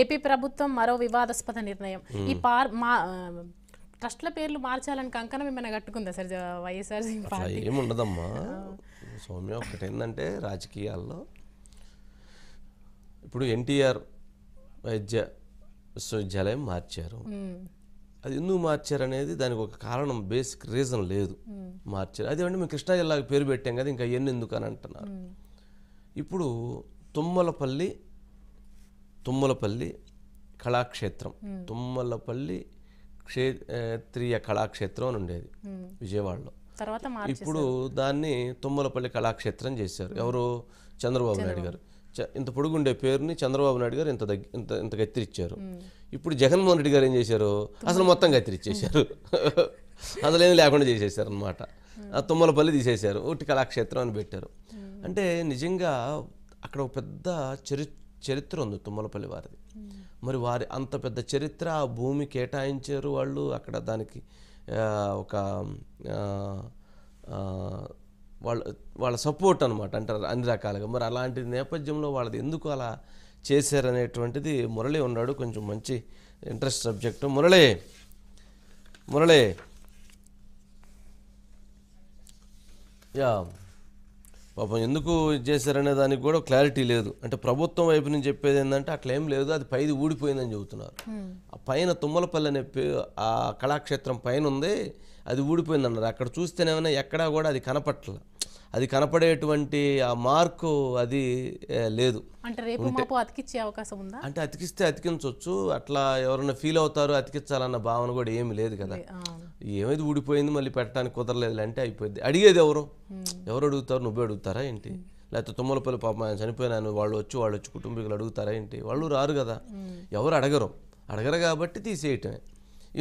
AP ప్రభుత్వం మరో వివాదాస్పద నిర్ణయం ఈ పార్ మా ట్రస్ట్ల పేర్లు మార్చాలని కంకణం ఏమైనా కట్టుకుందా సార్ వైఎస్ఆర్ ఏముండదమ్మా సౌమ్య ఒకటి ఏంటంటే రాజకీయాల్లో ఇప్పుడు ఎన్టీఆర్ వైద్య విశ్వవిద్యాలయం మార్చారు అది ఎందుకు మార్చారు అనేది దానికి ఒక కారణం బేసిక్ రీజన్ లేదు మార్చారు అదేమంటే మేము కృష్ణా జిల్లాకి పేరు పెట్టాం కదా ఇంకా ఎన్ని ఎందుకు అని అంటున్నారు ఇప్పుడు తుమ్మలపల్లి తుమ్మలపల్లి కళాక్షేత్రం తుమ్మలపల్లి క్షేత్రియ కళాక్షేత్రం అని ఉండేది విజయవాడలో ఇప్పుడు దాన్ని తుమ్మలపల్లి కళాక్షేత్రం చేశారు ఎవరు చంద్రబాబు నాయుడు గారు ఇంత పొడుగుండే పేరుని చంద్రబాబు నాయుడు గారు ఇంత ఇంత ఇంత గత్తిరిచ్చారు ఇప్పుడు జగన్మోహన్ రెడ్డి గారు ఏం చేశారు అసలు మొత్తం గత్తిరిచ్చేశారు అసలు ఏం లేకుండా చేసేసారు అనమాట తుమ్మలపల్లి తీసేశారు ఒకటి కళాక్షేత్రం అని పెట్టారు అంటే నిజంగా అక్కడ ఒక పెద్ద చరిత్ర చరిత్ర ఉంది తుమ్మలపల్లి వారిది మరి వారి అంత పెద్ద చరిత్ర ఆ భూమి కేటాయించారు వాళ్ళు అక్కడ దానికి ఒక వాళ్ళ వాళ్ళ సపోర్ట్ అనమాట అంటారు అన్ని రకాలుగా మరి అలాంటి నేపథ్యంలో వాళ్ళది ఎందుకు అలా చేశారనేటువంటిది మురళి ఉన్నాడు కొంచెం మంచి ఇంట్రెస్ట్ సబ్జెక్టు మురళి మురళి యా పాపం ఎందుకు చేశారనే దానికి కూడా క్లారిటీ లేదు అంటే ప్రభుత్వం వైపు నుంచి చెప్పేది ఏంటంటే అట్లా ఏం లేదు అది పైది ఊడిపోయిందని చెబుతున్నారు ఆ పైన తుమ్మలపల్లి అనే ఆ కళాక్షేత్రం పైన ఉంది అది ఊడిపోయింది అన్నారు అక్కడ చూస్తేనేమైనా ఎక్కడా కూడా అది కనపట్ల అది కనపడేటువంటి ఆ మార్కు అది లేదు అతికిచ్చే అవకాశం ఉందా అంటే అతికిస్తే అతికించవచ్చు అట్లా ఎవరైనా ఫీల్ అవుతారు అతికించాలన్న భావన కూడా ఏమి లేదు కదా ఏమైతే ఊడిపోయింది మళ్ళీ పెట్టడానికి కుదరలేదు అంటే అయిపోయింది అడిగేది ఎవరు hmm. ఎవరు అడుగుతారు నువ్వే అడుగుతారా ఏంటి hmm. లేకపోతే తుమ్మలపల్లి పాప ఆయన చనిపోయినాను వాళ్ళు వచ్చి వాళ్ళు వచ్చి కుటుంబీకులు అడుగుతారా ఏంటి వాళ్ళు రారు కదా hmm. ఎవరు అడగరు అడగరు కాబట్టి తీసేయటమే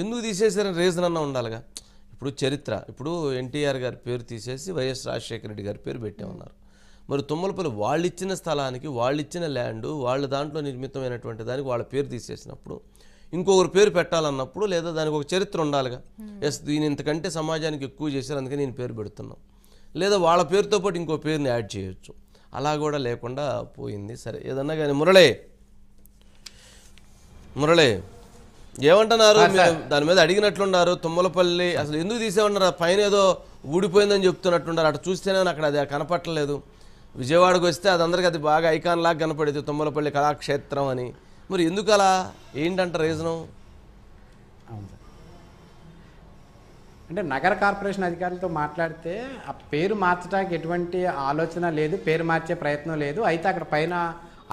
ఎందుకు తీసేసారని రీజన్ అన్న ఉండాలిగా ఇప్పుడు చరిత్ర ఇప్పుడు ఎన్టీఆర్ గారి పేరు తీసేసి వైఎస్ రాజశేఖర రెడ్డి గారి పేరు ఉన్నారు మరి తుమ్మలపల్లి వాళ్ళు ఇచ్చిన స్థలానికి వాళ్ళు ఇచ్చిన ల్యాండ్ వాళ్ళ దాంట్లో నిర్మితమైనటువంటి దానికి వాళ్ళ పేరు తీసేసినప్పుడు ఇంకొకరు పేరు పెట్టాలన్నప్పుడు లేదా దానికి ఒక చరిత్ర ఉండాలిగా ఎస్ దీని ఇంతకంటే సమాజానికి ఎక్కువ చేశారు అందుకని నేను పేరు పెడుతున్నాం లేదా వాళ్ళ పేరుతో పాటు ఇంకో పేరుని యాడ్ చేయొచ్చు అలా కూడా లేకుండా పోయింది సరే ఏదన్నా కానీ మురళే మురళే ఏమంటున్నారు దాని మీద అడిగినట్లున్నారు తుమ్మలపల్లి అసలు ఎందుకు తీసేమన్నారు పైన ఏదో ఊడిపోయిందని చెప్తున్నట్టున్నారు అటు చూస్తేనే అక్కడ అది కనపట్టలేదు విజయవాడకు వస్తే అది అందరికీ అది బాగా ఐకాన్ లాగా కనపడేది తుమ్మలపల్లి కళాక్షేత్రం అని మరి ఎందుకు అలా ఏంటంట రీజను అవును సార్ అంటే నగర కార్పొరేషన్ అధికారులతో మాట్లాడితే ఆ పేరు మార్చడానికి ఎటువంటి ఆలోచన లేదు పేరు మార్చే ప్రయత్నం లేదు అయితే అక్కడ పైన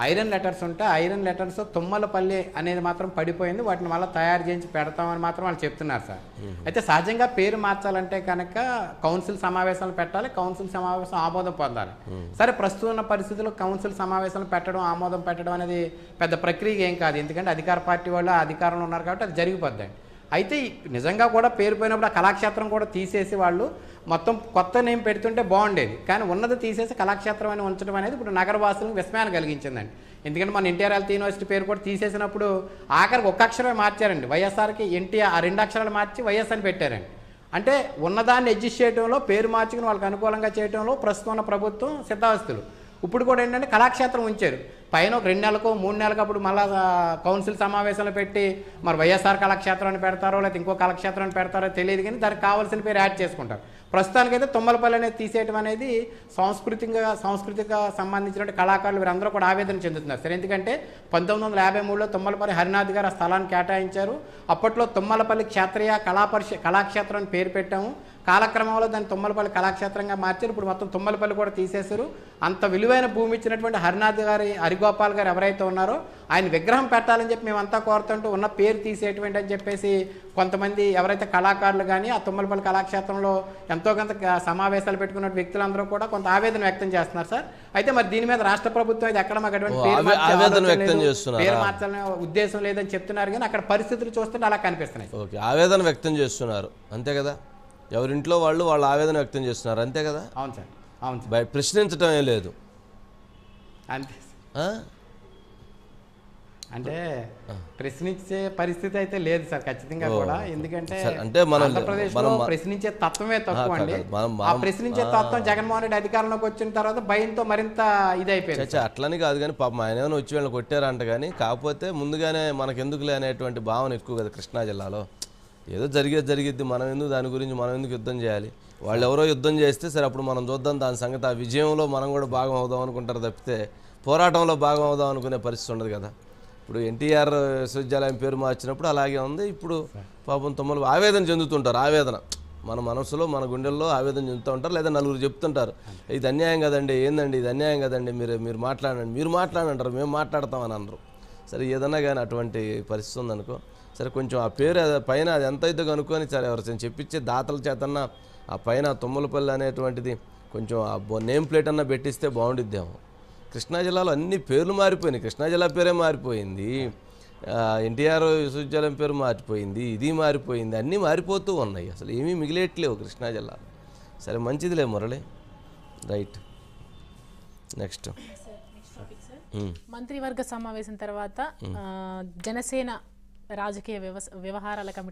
ఐరన్ లెటర్స్ ఉంటాయి ఐరన్ లెటర్స్ తుమ్మలపల్లి అనేది మాత్రం పడిపోయింది వాటిని మళ్ళీ తయారు చేయించి పెడతామని మాత్రం వాళ్ళు చెప్తున్నారు సార్ అయితే సహజంగా పేరు మార్చాలంటే కనుక కౌన్సిల్ సమావేశాలు పెట్టాలి కౌన్సిల్ సమావేశం ఆమోదం పొందాలి సరే ప్రస్తుతం ఉన్న పరిస్థితుల్లో కౌన్సిల్ సమావేశాలు పెట్టడం ఆమోదం పెట్టడం అనేది పెద్ద ప్రక్రియ ఏం కాదు ఎందుకంటే అధికార పార్టీ వాళ్ళు అధికారంలో ఉన్నారు కాబట్టి అది జరిగిపోద్దండి అయితే నిజంగా కూడా పేరు పోయినప్పుడు ఆ కళాక్షేత్రం కూడా తీసేసి వాళ్ళు మొత్తం కొత్త నేమ్ పెడుతుంటే బాగుండేది కానీ ఉన్నది తీసేసి కళాక్షేత్రం అని ఉంచడం అనేది ఇప్పుడు నగరవాసులకు విస్మయాన్ని కలిగించిందండి ఎందుకంటే మన ఎన్టీఆర్ యూనివర్సిటీ పేరు కూడా తీసేసినప్పుడు ఆఖరికి ఒక్క అక్షరమే మార్చారండి వైఎస్ఆర్కి ఎన్టీఆర్ ఆ రెండు అక్షరాలు మార్చి వైఎస్ అని పెట్టారండి అంటే ఉన్నదాన్ని అడ్జస్ట్ చేయడంలో పేరు మార్చుకుని వాళ్ళకి అనుకూలంగా చేయడంలో ప్రస్తుతం ఉన్న ప్రభుత్వం సిద్ధావస్తులు ఇప్పుడు కూడా ఏంటంటే కళాక్షేత్రం ఉంచారు పైన ఒక రెండు నెలలకు మూడు నెలలకు అప్పుడు మళ్ళీ కౌన్సిల్ సమావేశాలు పెట్టి మరి వైఎస్ఆర్ కళాక్షేత్రాన్ని పెడతారో లేకపోతే ఇంకో కళాక్షేత్రాన్ని పెడతారో తెలియదు కానీ దానికి కావాల్సిన పేరు యాడ్ చేసుకుంటారు ప్రస్తుతానికైతే తుమ్మలపల్లి అనేది తీసేయడం అనేది సాంస్కృతికంగా సాంస్కృతిక సంబంధించినటువంటి కళాకారులు వీరందరూ కూడా ఆవేదన చెందుతున్నారు సరే ఎందుకంటే పంతొమ్మిది వందల యాభై మూడులో తుమ్మలపల్లి హరినాథ్ గారు ఆ స్థలాన్ని కేటాయించారు అప్పట్లో తుమ్మలపల్లి క్షేత్రీయ కళాపరిష కళాక్షేత్రాన్ని పేరు పెట్టాము కాలక్రమంలో దాన్ని తుమ్మలపల్లి కళాక్షేత్రంగా మార్చారు ఇప్పుడు మొత్తం తుమ్మలపల్లి కూడా తీసేశారు అంత విలువైన భూమి ఇచ్చినటువంటి హరినాథ్ గారి అరిగు వేణుగోపాల్ గారు ఎవరైతే ఉన్నారో ఆయన విగ్రహం పెట్టాలని చెప్పి మేమంతా కోరుతుంటూ ఉన్న పేరు తీసేటువంటి అని చెప్పేసి కొంతమంది ఎవరైతే కళాకారులు కానీ ఆ తుమ్మలపల్లి కళాక్షేత్రంలో ఎంతో కొంత సమావేశాలు పెట్టుకున్న వ్యక్తులందరూ కూడా కొంత ఆవేదన వ్యక్తం చేస్తున్నారు సార్ అయితే మరి దీని మీద రాష్ట్ర ప్రభుత్వం అయితే ఎక్కడ మాకు పేరు మార్చాలనే ఉద్దేశం లేదని చెప్తున్నారు కానీ అక్కడ పరిస్థితులు చూస్తుంటే అలా కనిపిస్తున్నాయి ఓకే ఆవేదన వ్యక్తం చేస్తున్నారు అంతే కదా ఎవరింట్లో వాళ్ళు వాళ్ళు ఆవేదన వ్యక్తం చేస్తున్నారు అంతే కదా అవును సార్ అవును సార్ ప్రశ్నించడం లేదు అంతే అంటే ప్రశ్నించే పరిస్థితి అయితే లేదు సార్ ఖచ్చితంగా కూడా ఎందుకంటే అంటే ప్రశ్నించే తత్వమే తక్కువ అండి ప్రశ్నించే తత్వం జగన్మోహన్ రెడ్డి అధికారంలోకి వచ్చిన తర్వాత భయంతో మరింత ఇదైపోయింది అట్లని కాదు కానీ పాపం ఆయన ఏమైనా వచ్చి వెళ్ళి కొట్టారంట కానీ కాకపోతే ముందుగానే మనకెందుకులే అనేటువంటి భావన ఎక్కువ కదా కృష్ణా జిల్లాలో ఏదో జరిగేది జరిగిద్ది మనం ఎందుకు దాని గురించి మనం ఎందుకు యుద్ధం చేయాలి వాళ్ళు ఎవరో యుద్ధం చేస్తే సరే అప్పుడు మనం చూద్దాం దాని సంగతి ఆ విజయంలో మనం కూడా భాగం అవుదాం అనుకుంటారు తప్పితే పోరాటంలో భాగం అవుదాం అనుకునే పరిస్థితి ఉండదు కదా ఇప్పుడు ఎన్టీఆర్ విశ్వవిద్యాలయం పేరు మార్చినప్పుడు అలాగే ఉంది ఇప్పుడు పాపం తమ్ములు ఆవేదన చెందుతుంటారు ఆవేదన మన మనసులో మన గుండెల్లో ఆవేదన చెందుతూ ఉంటారు లేదా నలుగురు చెప్తుంటారు ఇది అన్యాయం కదండి ఏందండి ఇది అన్యాయం కదండి మీరు మీరు మాట్లాడండి మీరు మాట్లాడంటారు మేము మాట్లాడతామని అన్నారు సరే ఏదన్నా కానీ అటువంటి పరిస్థితి ఉందనుకో సరే కొంచెం ఆ పేరు పైన అది ఎంత అయితే కనుక్కొని సరే ఎవరితో చెప్పించే దాతల చేతన్నా ఆ పైన తుమ్మలపల్లి అనేటువంటిది కొంచెం ఆ నేమ్ ప్లేట్ అన్న పెట్టిస్తే బాగుండిద్దేమో కృష్ణా జిల్లాలో అన్ని పేర్లు మారిపోయినాయి కృష్ణా జిల్లా పేరే మారిపోయింది ఎన్టీఆర్ విశ్వవిద్యాలయం పేరు మారిపోయింది ఇది మారిపోయింది అన్నీ మారిపోతూ ఉన్నాయి అసలు ఏమీ మిగిలేట్లేవు కృష్ణా జిల్లా సరే మంచిదిలే మురళి రైట్ నెక్స్ట్ మంత్రివర్గ సమావేశం తర్వాత జనసేన రాజకీయ వ్యవహారాల కమిటీ